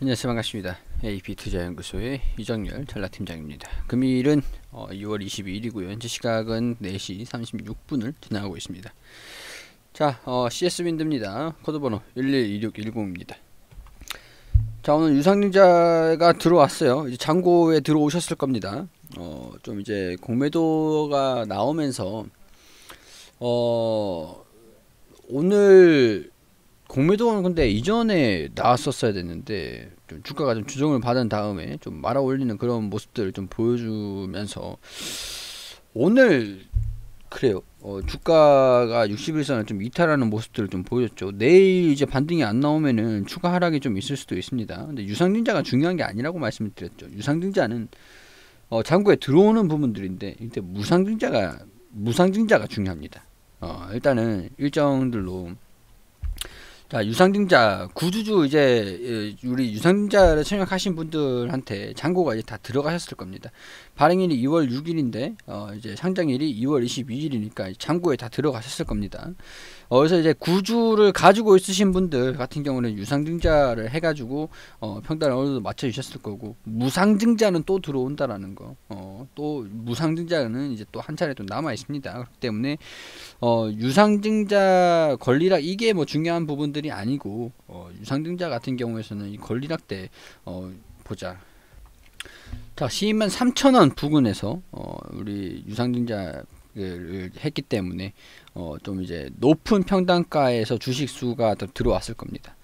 안녕하세요 반갑습니다 AP투자연구소의 유정열 전라팀장입니다 금일은 6월 어, 22일이고요 현재 시각은 4시 36분을 지나고 있습니다 자 어, CS윈드입니다 코드번호 112610입니다 자 오늘 유상증자가 들어왔어요 이제 잔고에 들어오셨을 겁니다 어, 좀 이제 공매도가 나오면서 어, 오늘 공매도는 근데 이전에 나왔었어야 됐는데 좀 주가가 좀 조정을 받은 다음에 좀 말아 올리는 그런 모습들을 좀 보여주면서 오늘 그래요. 어, 주가가 61선을 좀 이탈하는 모습들을 좀 보여줬죠. 내일 이제 반등이 안 나오면은 추가 하락이 좀 있을 수도 있습니다. 근데 유상증자가 중요한 게 아니라고 말씀을 드렸죠. 유상증자는 어, 장구에 들어오는 부분들인데 이때 무상증자가 무상증자가 중요합니다. 어, 일단은 일정들로 자 유상증자 구주주 이제 예, 우리 유상증자를 청약하신 분들한테 잔고가 이제 다 들어가셨을 겁니다. 발행일이 2월 6일인데 어 이제 상장일이 2월 22일이니까 잔고에 다 들어가셨을 겁니다. 어, 그래서 이제 구주를 가지고 있으신 분들 같은 경우는 유상증자를 해가지고 어, 평단을 어느 정도 맞춰주셨을 거고 무상증자는 또 들어온다라는 거. 어, 또 무상증자는 이제 또 한 차례 또 남아 있습니다. 그렇기 때문에 어, 유상증자 권리락 이게 뭐 중요한 부분들이 아니고 어, 유상증자 같은 경우에서는 이 권리락 때 어, 보자. 자 시인만 3천원 부근에서 어, 우리 유상증자 을 했기 때문에 어, 좀 이제 높은 평단가에서 주식 수가 들어왔을 겁니다.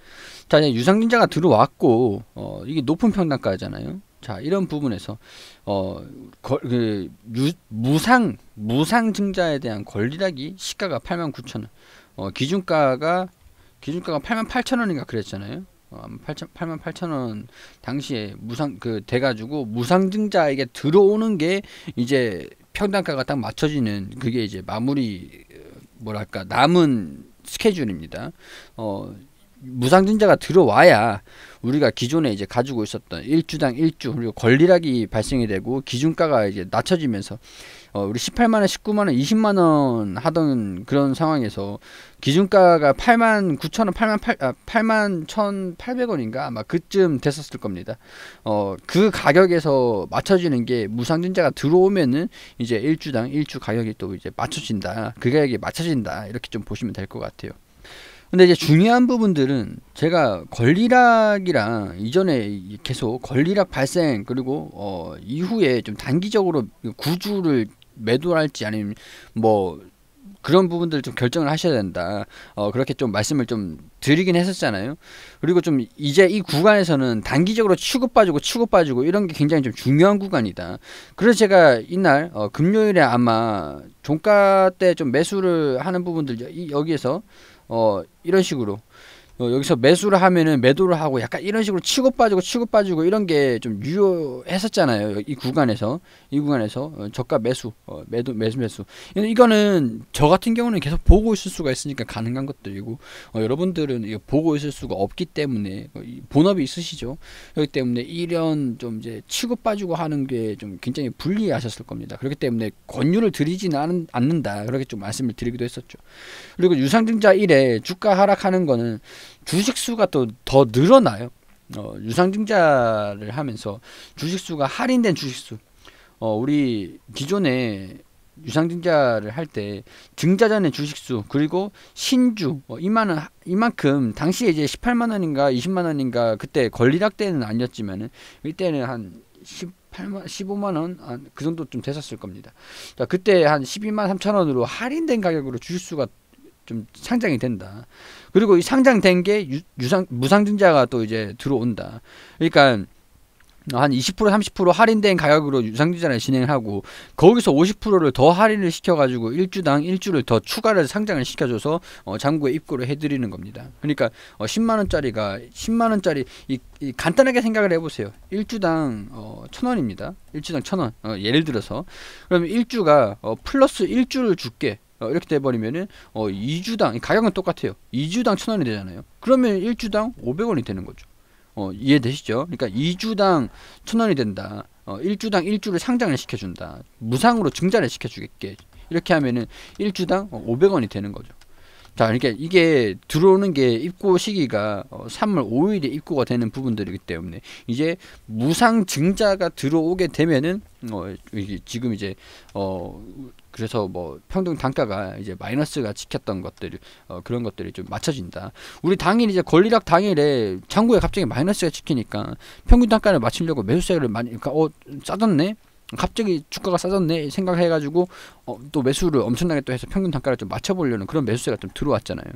자, 이제 유상증자가 들어왔고 어, 이게 높은 평단가잖아요. 자, 이런 부분에서 어, 거, 그, 유, 무상 무상증자에 대한 권리라기 시가가 8 9 0 0원 어, 기준가가 기준가가 8 8 0 0원인가 그랬잖아요. 8천, 8만 8천 원 당시에 무상 그 돼가지고 무상증자에게 들어오는 게 이제 평단가가 딱 맞춰지는 그게 이제 마무리 뭐랄까 남은 스케줄입니다. 어 무상증자가 들어와야 우리가 기존에 이제 가지고 있었던 일주당일주 그리고 권리락이 발생이 되고 기준가가 이제 낮춰지면서 어 우리 18만 원, 19만 원, 20만 원 하던 그런 상황에서 기준가가 8만 9천 원, 8만 8 아, 8만 1,800원인가 아마 그쯤 됐었을 겁니다. 어 그 가격에서 맞춰지는 게 무상증자가 들어오면은 이제 일주당 일주 가격이 또 이제 맞춰진다. 그 가격이 맞춰진다. 이렇게 좀 보시면 될 것 같아요. 근데 이제 중요한 부분들은 제가 권리락이랑 이전에 계속 권리락 발생 그리고 어 이후에 좀 단기적으로 구주를 매도할지 아니면 뭐 그런 부분들을 좀 결정을 하셔야 된다. 어, 그렇게 좀 말씀을 좀 드리긴 했었잖아요. 그리고 좀 이제 이 구간에서는 단기적으로 치고 빠지고 치고 빠지고 이런 게 굉장히 좀 중요한 구간이다. 그래서 제가 이날 어, 금요일에 아마 종가 때 좀 매수를 하는 부분들 여기에서 어 이런 식으로 어, 여기서 매수를 하면은 매도를 하고 약간 이런 식으로 치고 빠지고 치고 빠지고 이런 게 좀 유효했었잖아요. 이 구간에서 이 구간에서 어, 저가 매수, 어, 매도 매수 매수. 이거는 저 같은 경우는 계속 보고 있을 수가 있으니까 가능한 것들이고 어, 여러분들은 이거 보고 있을 수가 없기 때문에 어, 본업이 있으시죠. 그렇기 때문에 이런 좀 이제 치고 빠지고 하는 게 좀 굉장히 불리하셨을 겁니다. 그렇기 때문에 권유를 드리지는 않, 않는다. 그렇게 좀 말씀을 드리기도 했었죠. 그리고 유상증자 1에 주가 하락하는 거는 주식 수가 또 더 늘어나요. 어, 유상증자를 하면서 주식 수가 할인된 주식 수. 어, 우리 기존에 유상증자를 할 때 증자 전의 주식 수 그리고 신주 어, 이만은 이만큼 당시에 이제 18만 원인가 20만 원인가 그때 권리락 때는 아니었지만은 이때는 한 18만 15만 원 그 정도좀 됐었을 겁니다. 자, 그때 한 12만 3천 원으로 할인된 가격으로 주식 수가 좀 상장이 된다. 그리고 이 상장된 게 유, 상 무상증자가 또 이제 들어온다. 그러니까 한 20% 30% 할인된 가격으로 유상증자를 진행하고 거기서 50%를 더 할인을 시켜가지고 1주당 1주를 더 추가를 상장을 시켜줘서 어, 장구에 입고를 해드리는 겁니다. 그러니까 어, 10만 원짜리가 10만 원짜리 이, 이 간단하게 생각을 해보세요. 1주당 어, 1,000원입니다. 1주당 1,000원 어, 예를 들어서 그러면 1주가 어, 플러스 1주를 줄게 어, 이렇게 돼버리면은 어, 2주당 가격은 똑같아요 2주당 1000원이 되잖아요 그러면 1주당 500원이 되는 거죠 어, 이해되시죠? 그러니까 2주당 1000원이 된다 어, 1주당 1주를 상장을 시켜준다 무상으로 증자를 시켜주겠게 이렇게 하면은 1주당 500원이 되는 거죠 자, 그러니까 이게 들어오는 게 입고 시기가 3월 어, 5일에 입고가 되는 부분들이기 때문에 이제 무상 증자가 들어오게 되면은 어 지금 이제 어 그래서 뭐 평등 단가가 이제 마이너스가 찍혔던 것들 이어 그런 것들이 좀 맞춰진다. 우리 당일 이제 권리락 당일에 창구에 갑자기 마이너스가 찍히니까 평균 단가를 맞추려고 매수세를 많이 그러니까 어 짜졌네. 갑자기 주가가 싸졌네 생각해가지고 어, 또 매수를 엄청나게 또 해서 평균 단가를 좀 맞춰보려는 그런 매수세가 좀 들어왔잖아요.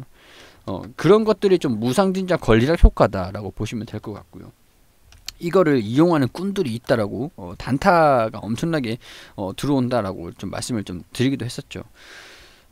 어, 그런 것들이 좀 무상증자 권리락 효과다라고 보시면 될 것 같고요. 이거를 이용하는 꾼들이 있다라고 어, 단타가 엄청나게 어, 들어온다라고 좀 말씀을 좀 드리기도 했었죠.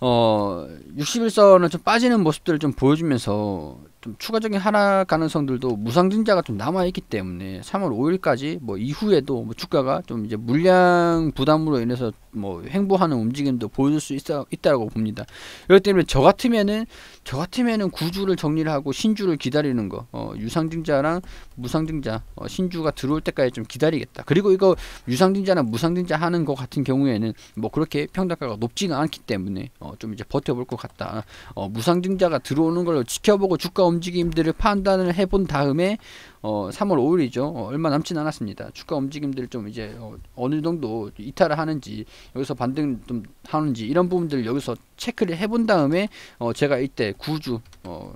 어, 61선은 좀 빠지는 모습들을 좀 보여주면서 좀 추가적인 하락 가능성들도 무상증자가 좀 남아있기 때문에 3월 5일까지 뭐 이후에도 뭐 주가가 좀 이제 물량 부담으로 인해서 뭐 횡보하는 움직임도 보여줄 수 있다, 있다고 봅니다. 이렇때문저 같으면은 저 같으면은 구주를 정리를 하고 신주를 기다리는 거 어, 유상증자랑 무상증자 어, 신주가 들어올 때까지 좀 기다리겠다. 그리고 이거 유상증자나 무상증자 하는 것 같은 경우에는 뭐 그렇게 평단가가 높지가 않기 때문에 어, 좀 이제 버텨볼 것 같다. 어, 무상증자가 들어오는 걸 지켜보고 주가 움 움직임들을 판단을 해본 다음에 어, 3월 5일이죠. 어, 얼마 남진 않았습니다. 주가 움직임들 좀 이제 어, 느 정도 이탈을 하는지 여기서 반등 좀 하는지 이런 부분들 여기서 체크를 해본 다음에 어, 제가 이때 9주 어,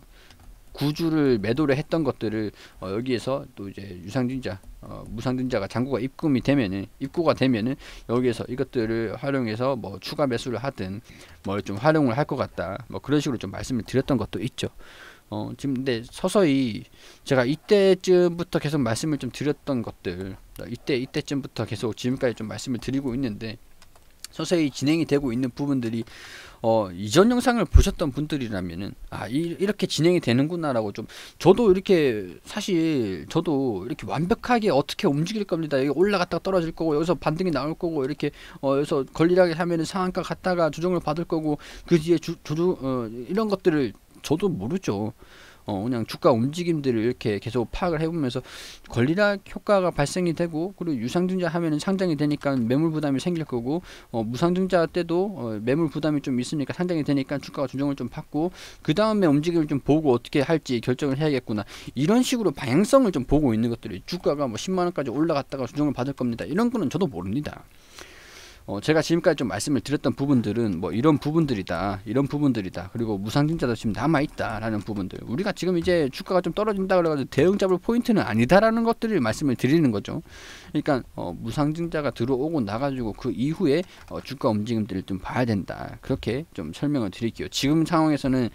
9주를 매도를 했던 것들을 어, 여기에서 또 이제 유상증자 어, 무상증자가 잔고가 입금이 되면은 입고가 되면은 여기에서 이것들을 활용해서 뭐 추가 매수를 하든 뭘좀 뭐 활용을 할 것 같다 뭐 그런 식으로 좀 말씀을 드렸던 것도 있죠. 어, 지금 근데 서서히 제가 이때쯤부터 계속 말씀을 좀 드렸던 것들 그러니까 이때 이때쯤부터 계속 지금까지 좀 말씀을 드리고 있는데 서서히 진행이 되고 있는 부분들이 어, 이전 영상을 보셨던 분들이라면은 아 이, 이 렇게 진행이 되는구나라고 좀 저도 이렇게 사실 저도 이렇게 완벽하게 어떻게 움직일 겁니다 여기 올라갔다가 떨어질 거고 여기서 반등이 나올 거고 이렇게 어, 여기서 걸리락을 하면은 상한가 갔다가 조정을 받을 거고 그 뒤에 주, 주, 어, 이런 것들을 저도 모르죠. 어, 그냥 주가 움직임들을 이렇게 계속 파악을 해보면서 권리락 효과가 발생이 되고 그리고 유상증자 하면은 상장이 되니까 매물 부담이 생길 거고 어, 무상증자 때도 어, 매물 부담이 좀 있으니까 상장이 되니까 주가가 조정을 좀 받고 그 다음에 움직임을 좀 보고 어떻게 할지 결정을 해야겠구나 이런 식으로 방향성을 좀 보고 있는 것들이 주가가 뭐 10만 원까지 올라갔다가 조정을 받을 겁니다 이런 거는 저도 모릅니다. 어, 제가 지금까지 좀 말씀을 드렸던 부분들은 뭐 이런 부분들이다 이런 부분들이다 그리고 무상증자도 지금 남아있다라는 부분들 우리가 지금 이제 주가가 좀 떨어진다 그래가지고 대응 잡을 포인트는 아니다라는 것들을 말씀을 드리는 거죠 그러니까 어, 무상증자가 들어오고 나가지고 그 이후에 어, 주가 움직임들을 좀 봐야 된다 그렇게 좀 설명을 드릴게요 지금 상황에서는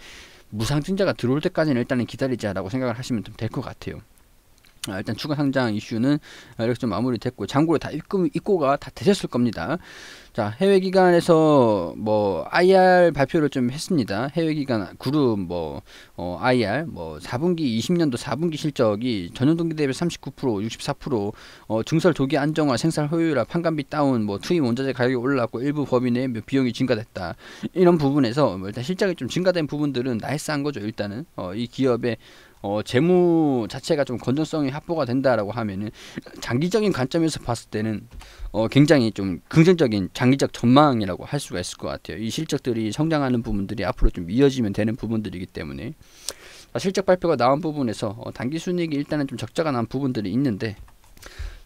무상증자가 들어올 때까지는 일단은 기다리자라고 생각을 하시면 좀 될 것 같아요 아, 일단 추가 상장 이슈는 이렇게 좀 마무리됐고 장고를 다 입금 입고가 다 되셨을 겁니다. 자 해외 기관에서 뭐 IR 발표를 좀 했습니다. 해외 기관 그룹 뭐 어, IR 뭐 4분기 20년도 4분기 실적이 전년 동기 대비 39% 64% 어, 증설 조기 안정화 생산 효율화 판관비 다운 뭐 투입 원자재 가격이 올랐고 일부 법인의 뭐 비용이 증가됐다 이런 부분에서 뭐 일단 실적이 좀 증가된 부분들은 나이스한 거죠 일단은 어, 이 기업의 어, 재무 자체가 좀 건전성이 확보가 된다라고 하면은 장기적인 관점에서 봤을 때는 어, 굉장히 좀 긍정적인 장기적 전망이라고 할 수가 있을 것 같아요. 이 실적들이 성장하는 부분들이 앞으로 좀 이어지면 되는 부분들이기 때문에 아, 실적 발표가 나온 부분에서 어, 단기 순이익이 일단은 좀 적자가 난 부분들이 있는데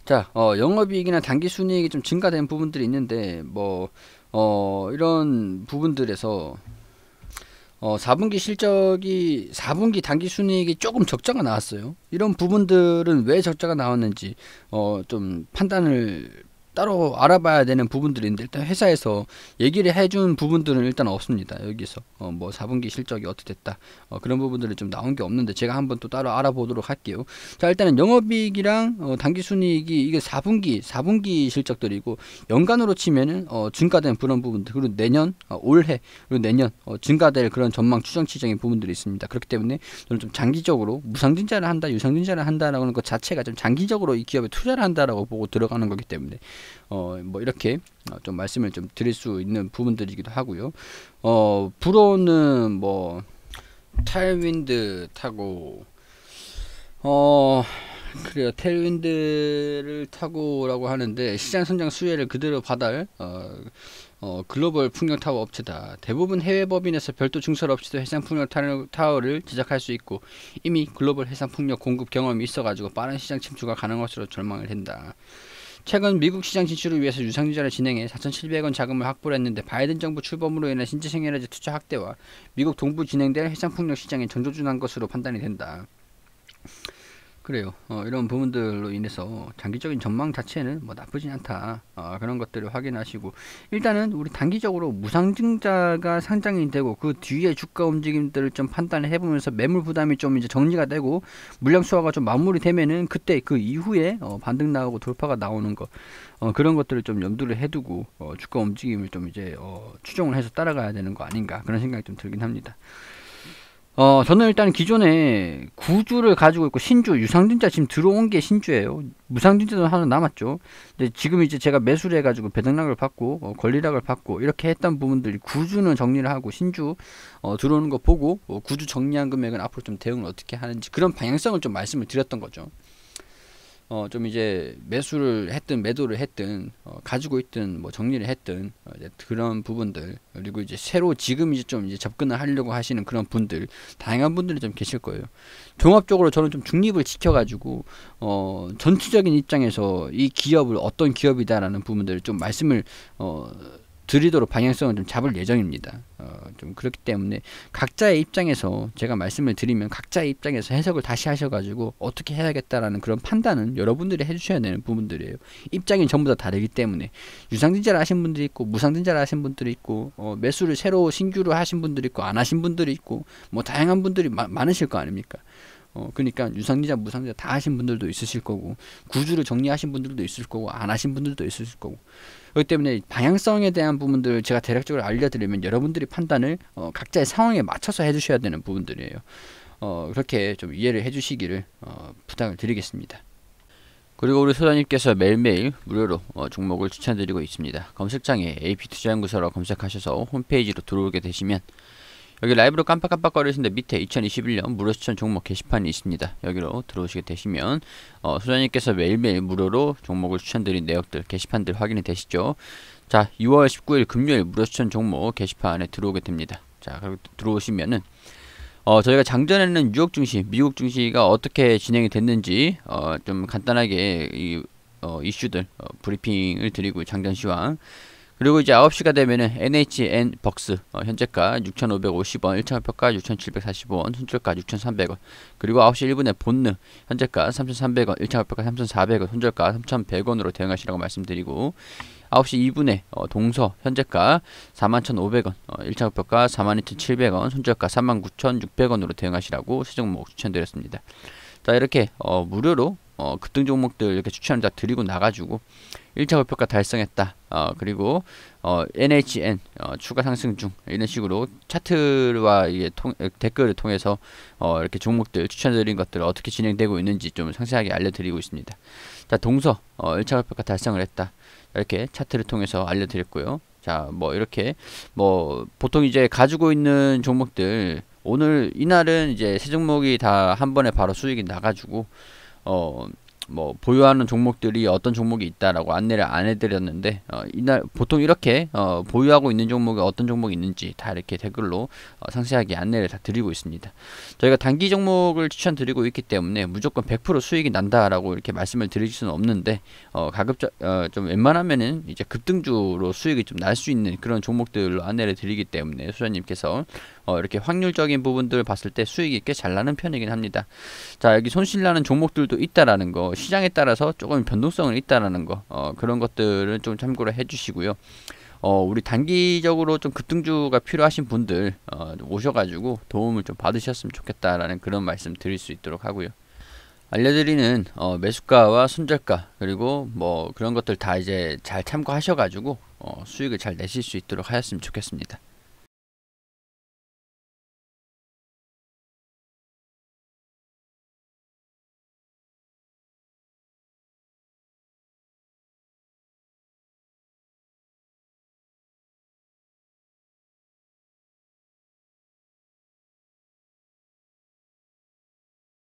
자 어, 영업이익이나 단기 순이익이 좀 증가된 부분들이 있는데 뭐 어, 이런 부분들에서 어, 4분기 실적이 4분기 단기 순이익이 조금 적자가 나왔어요. 이런 부분들은 왜 적자가 나왔는지 어, 좀 판단을 따로 알아봐야 되는 부분들인데 일단 회사에서 얘기를 해준 부분들은 일단 없습니다. 여기서 어, 뭐 4분기 실적이 어떻게 됐다 어, 그런 부분들이 좀 나온 게 없는데 제가 한번 또 따로 알아보도록 할게요. 자 일단은 영업이익이랑 어, 단기순이익이 이게 4분기 4분기 실적들이고 연간으로 치면은 어, 증가된 그런 부분들 그리고 내년 어, 올해 그리고 내년 어, 증가될 그런 전망 추정치적인 부분들이 있습니다. 그렇기 때문에 저는 좀 장기적으로 무상증자를 한다 유상증자를 한다라는 것 자체가 좀 장기적으로 이 기업에 투자를 한다라고 보고 들어가는 거기 때문에 어, 뭐 이렇게 어, 좀 말씀을 좀 드릴 수 있는 부분들이기도 하고요. 어, 불어는 뭐 타일윈드 타고 어 그래요. 테일윈드를 타고라고 하는데 시장 선장 수혜를 그대로 받을 어, 어, 글로벌 풍력 타워 업체다. 대부분 해외 법인에서 별도 증설 없이도 해상 풍력 타워를 제작할 수 있고 이미 글로벌 해상 풍력 공급 경험이 있어가지고 빠른 시장 침투가 가능한 것으로 절망을 한다. 최근 미국 시장 진출을 위해서 유상증자를 진행해 4,700원 자금을 확보를 했는데 바이든 정부 출범으로 인한 신재생에너지 투자 확대와 미국 동부 진행될 해상풍력 시장에 전조준한 것으로 판단이 된다. 그래요. 어, 이런 부분들로 인해서 장기적인 전망 자체는 뭐 나쁘진 않다. 어, 그런 것들을 확인하시고 일단은 우리 단기적으로 무상증자가 상장이 되고 그 뒤에 주가 움직임들을 좀 판단을 해보면서 매물 부담이 좀 이제 정리가 되고 물량 수화가좀 마무리되면은 그때 그 이후에 어, 반등 나오고 돌파가 나오는 거 어, 그런 것들을 좀 염두를 해두고 어, 주가 움직임을 좀 이제 어, 추종을 해서 따라가야 되는 거 아닌가 그런 생각이 좀 들긴 합니다. 어, 저는 일단 기존에 구주를 가지고 있고 신주 유상증자 지금 들어온 게 신주예요. 무상증자도 하나 남았죠. 근데 지금 이제 제가 매수를 해가지고 배당락을 받고 어, 권리락을 받고 이렇게 했던 부분들이 구주는 정리를 하고 신주 어, 들어오는 거 보고 어, 구주 정리한 금액은 앞으로 좀 대응을 어떻게 하는지 그런 방향성을 좀 말씀을 드렸던 거죠. 어, 좀 이제 매수를 했든 매도를 했든 어, 가지고 있든 뭐 정리를 했든 어, 이제 그런 부분들 그리고 이제 새로 지금 이제 좀 이제 접근을 하려고 하시는 그런 분들 다양한 분들이 좀 계실 거예요. 종합적으로 저는 좀 중립을 지켜가지고 어, 전체적인 입장에서 이 기업을 어떤 기업이다라는 부분들을 좀 말씀을 어, 드리도록 방향성을 좀 잡을 예정입니다. 어, 좀 그렇기 때문에 각자의 입장에서 제가 말씀을 드리면 각자의 입장에서 해석을 다시 하셔가지고 어떻게 해야겠다라는 그런 판단은 여러분들이 해주셔야 되는 부분들이에요. 입장이 전부 다 다르기 때문에 유상증자를 하신 분들이 있고 무상증자를 하신 분들이 있고 어, 매수를 새로 신규로 하신 분들이 있고 안 하신 분들이 있고 뭐 다양한 분들이 마, 많으실 거 아닙니까? 어, 그러니까 유상자 무상자 다 하신 분들도 있으실 거고 구주를 정리하신 분들도 있을 거고 안 하신 분들도 있을 거고 그렇기 때문에 방향성에 대한 부분들을 제가 대략적으로 알려드리면 여러분들이 판단을 어, 각자의 상황에 맞춰서 해주셔야 되는 부분들이에요. 어, 그렇게 좀 이해를 해주시기를 어, 부탁을 드리겠습니다. 그리고 우리 소장님께서 매일매일 무료로 어, 종목을 추천드리고 있습니다. 검색창에 AP투자연구소라고 검색하셔서 홈페이지로 들어오게 되시면 여기 라이브로 깜빡깜빡거리시는데 밑에 2021년 무료 추천 종목 게시판이 있습니다. 여기로 들어오시게 되시면 어, 소장님께서 매일매일 무료로 종목을 추천드린 내역들 게시판들 확인이 되시죠. 자 6월 19일 금요일 무료 추천 종목 게시판에 들어오게 됩니다. 자 그리고 들어오시면은 어, 저희가 장전에는 뉴욕 증시, 미국 증시가 어떻게 진행이 됐는지 어, 좀 간단하게 이, 어, 이슈들 어, 브리핑을 드리고 장전 시황 그리고 이제 9시가 되면은 NHN 벅스 어, 현재가 6,550원, 1차표가 6,745원, 손절가 6,300원. 그리고 9시 1분에 본느 현재가 3,300원, 1차표가 3,400원, 손절가 3,100원으로 대응하시라고 말씀드리고 9시 2분에 어, 동서 현재가 41,500원, 어, 1차 목표가 42,700원, 손절가 39,600원으로 대응하시라고 세 종목 추천드렸습니다. 자 이렇게 어, 무료로 어, 급등 종목들 이렇게 추천을 다 드리고 나가지고 1차 목표가 달성했다. 어, 그리고 어, NHN 어, 추가 상승 중 이런 식으로 차트와 이게 통, 어, 댓글을 통해서 어, 이렇게 종목들 추천드린 것들 어떻게 진행되고 있는지 좀 상세하게 알려드리고 있습니다. 자 동서 어, 1차 목표가 달성을 했다. 이렇게 차트를 통해서 알려드렸고요. 자뭐 이렇게 뭐 보통 이제 가지고 있는 종목들 오늘 이날은 이제 세 종목이 다 한 번에 바로 수익이 나가지고 어뭐 보유하는 종목들이 어떤 종목이 있다라고 안내를 안 해드렸는데 어, 이날 보통 이렇게 어, 보유하고 있는 종목이 어떤 종목이 있는지 다 이렇게 댓글로 어, 상세하게 안내를 다 드리고 있습니다. 저희가 단기 종목을 추천드리고 있기 때문에 무조건 100% 수익이 난다라고 이렇게 말씀을 드릴 수는 없는데 어, 가급적 어, 좀 웬만하면은 이제 급등주로 수익이 좀 날 수 있는 그런 종목들로 안내를 드리기 때문에 수장님께서 어, 이렇게 확률적인 부분들 을 봤을 때 수익이 꽤 잘 나는 편이긴 합니다. 자 여기 손실 나는 종목들도 있다라는 거 시장에 따라서 조금 변동성은 있다라는 거 어, 그런 것들은 좀 참고를 해주시고요. 어, 우리 단기적으로 좀 급등주가 필요하신 분들 어, 오셔가지고 도움을 좀 받으셨으면 좋겠다라는 그런 말씀 드릴 수 있도록 하고요. 알려드리는 어, 매수가와 손절가 그리고 뭐 그런 것들 다 이제 잘 참고하셔가지고 어, 수익을 잘 내실 수 있도록 하였으면 좋겠습니다.